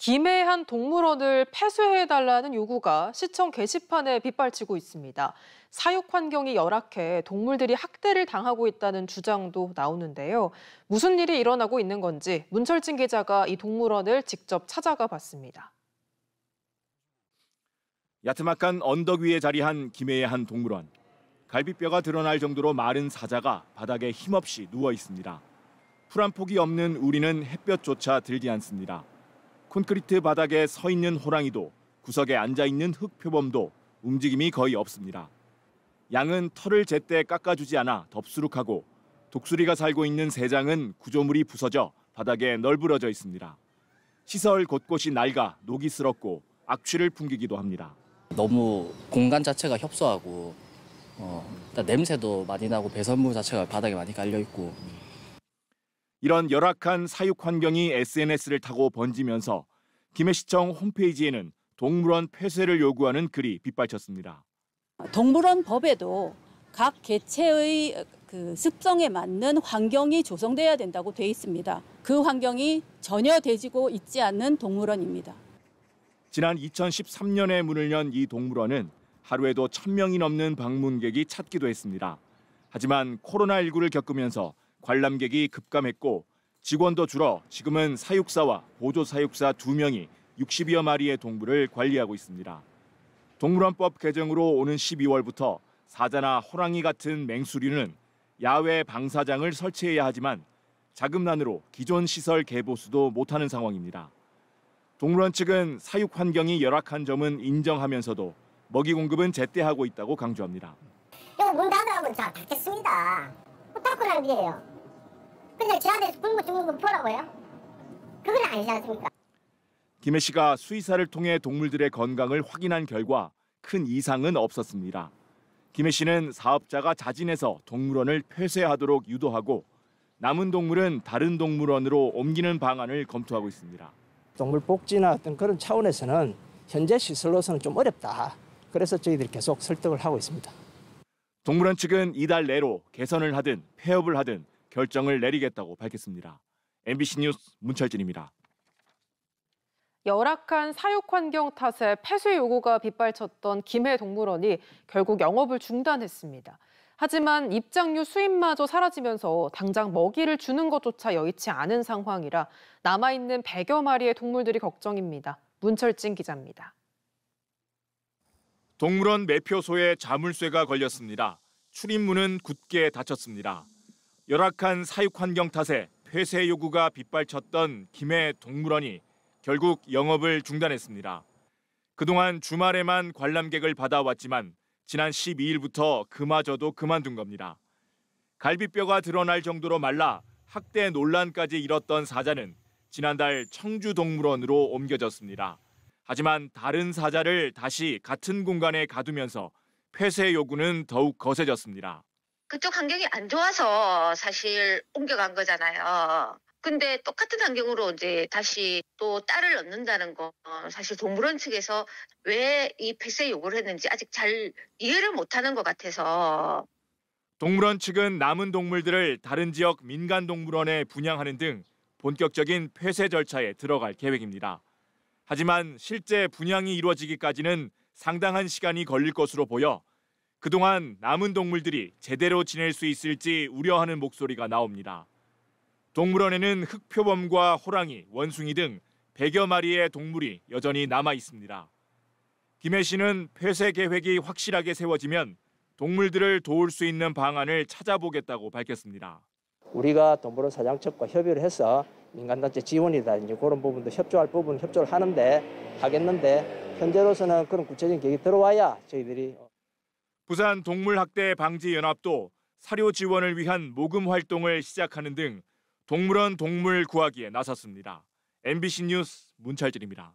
김해 한 동물원을 폐쇄해달라는 요구가 시청 게시판에 빗발치고 있습니다. 사육 환경이 열악해 동물들이 학대를 당하고 있다는 주장도 나오는데요. 무슨 일이 일어나고 있는 건지 문철진 기자가 이 동물원을 직접 찾아가 봤습니다. 야트막한 언덕 위에 자리한 김해의 한 동물원. 갈비뼈가 드러날 정도로 마른 사자가 바닥에 힘없이 누워 있습니다. 풀 한 폭이 없는 우리는 햇볕조차 들지 않습니다. 콘크리트 바닥에 서 있는 호랑이도 구석에 앉아 있는 흑표범도 움직임이 거의 없습니다. 양은 털을 제때 깎아주지 않아 덥수룩하고 독수리가 살고 있는 새장은 구조물이 부서져 바닥에 널브러져 있습니다. 시설 곳곳이 낡아 녹이 슬었고 악취를 풍기기도 합니다. 너무 공간 자체가 협소하고 어, 냄새도 많이 나고 배설물 자체가 바닥에 많이 깔려 있고 이런 열악한 사육 환경이 SNS를 타고 번지면서 김해시청 홈페이지에는 동물원 폐쇄를 요구하는 글이 빗발쳤습니다. 동물원 법에도 각 개체의 그 습성에 맞는 환경이 조성돼야 된다고 돼 있습니다. 그 환경이 전혀 되지고 있지 않는 동물원입니다. 지난 2013년에 문을 연 이 동물원은 하루에도 1000명이 넘는 방문객이 찾기도 했습니다. 하지만 코로나19를 겪으면서 관람객이 급감했고 직원도 줄어 지금은 사육사와 보조사육사 2명이 60여 마리의 동물을 관리하고 있습니다. 동물원법 개정으로 오는 12월부터 사자나 호랑이 같은 맹수류는 야외 방사장을 설치해야 하지만 자금난으로 기존 시설 개보수도 못하는 상황입니다. 동물원 측은 사육 환경이 열악한 점은 인정하면서도 먹이 공급은 제때 하고 있다고 강조합니다. 이거 문 닫으라고 다 닫겠습니다. 못 닫고란 얘기 근데 저한테 굶고 죽는 건 보라고요? 그건 아니지 않습니까? 김해 씨가 수의사를 통해 동물들의 건강을 확인한 결과 큰 이상은 없었습니다. 김해 씨는 사업자가 자진해서 동물원을 폐쇄하도록 유도하고 남은 동물은 다른 동물원으로 옮기는 방안을 검토하고 있습니다. 동물 복지나 어떤 그런 차원에서는 현재 시설로서는 좀 어렵다. 그래서 저희들이 계속 설득을 하고 있습니다. 동물원 측은 이달 내로 개선을 하든 폐업을 하든 결정을 내리겠다고 밝혔습니다. MBC 뉴스 문철진입니다. 열악한 사육 환경 탓에 폐쇄 요구가 빗발쳤던 김해 동물원이 결국 영업을 중단했습니다. 하지만 입장료 수입마저 사라지면서 당장 먹이를 주는 것조차 여의치 않은 상황이라 남아있는 100여 마리의 동물들이 걱정입니다. 문철진 기자입니다. 동물원 매표소에 자물쇠가 걸렸습니다. 출입문은 굳게 닫혔습니다. 열악한 사육 환경 탓에 폐쇄 요구가 빗발쳤던 김해 동물원이 결국 영업을 중단했습니다. 그동안 주말에만 관람객을 받아왔지만 지난 12일부터 그마저도 그만둔 겁니다. 갈비뼈가 드러날 정도로 말라 학대 논란까지 일었던 사자는 지난달 청주동물원으로 옮겨졌습니다. 하지만 다른 사자를 다시 같은 공간에 가두면서 폐쇄 요구는 더욱 거세졌습니다. 그쪽 환경이 안 좋아서 사실 옮겨간 거잖아요. 근데 똑같은 환경으로 이제 다시 또 딸을 얻는다는 건 사실 동물원 측에서 왜 이 폐쇄 요구를 했는지 아직 잘 이해를 못하는 것 같아서 동물원 측은 남은 동물들을 다른 지역 민간 동물원에 분양하는 등 본격적인 폐쇄 절차에 들어갈 계획입니다. 하지만 실제 분양이 이루어지기까지는 상당한 시간이 걸릴 것으로 보여 그동안 남은 동물들이 제대로 지낼 수 있을지 우려하는 목소리가 나옵니다. 동물원에는 흑표범과 호랑이, 원숭이 등 100여 마리의 동물이 여전히 남아 있습니다. 김해 씨는 폐쇄 계획이 확실하게 세워지면 동물들을 도울 수 있는 방안을 찾아보겠다고 밝혔습니다. 우리가 동물원 사장 측과 협의를 해서 민간단체 지원이라든지 그런 부분도 협조할 부분 협조를 하는데 하겠는데 현재로서는 그런 구체적인 계획이 들어와야 저희들이 부산 동물학대 방지 연합도 사료 지원을 위한 모금 활동을 시작하는 등 동물원 동물 구하기에 나섰습니다. MBC 뉴스 문철진입니다.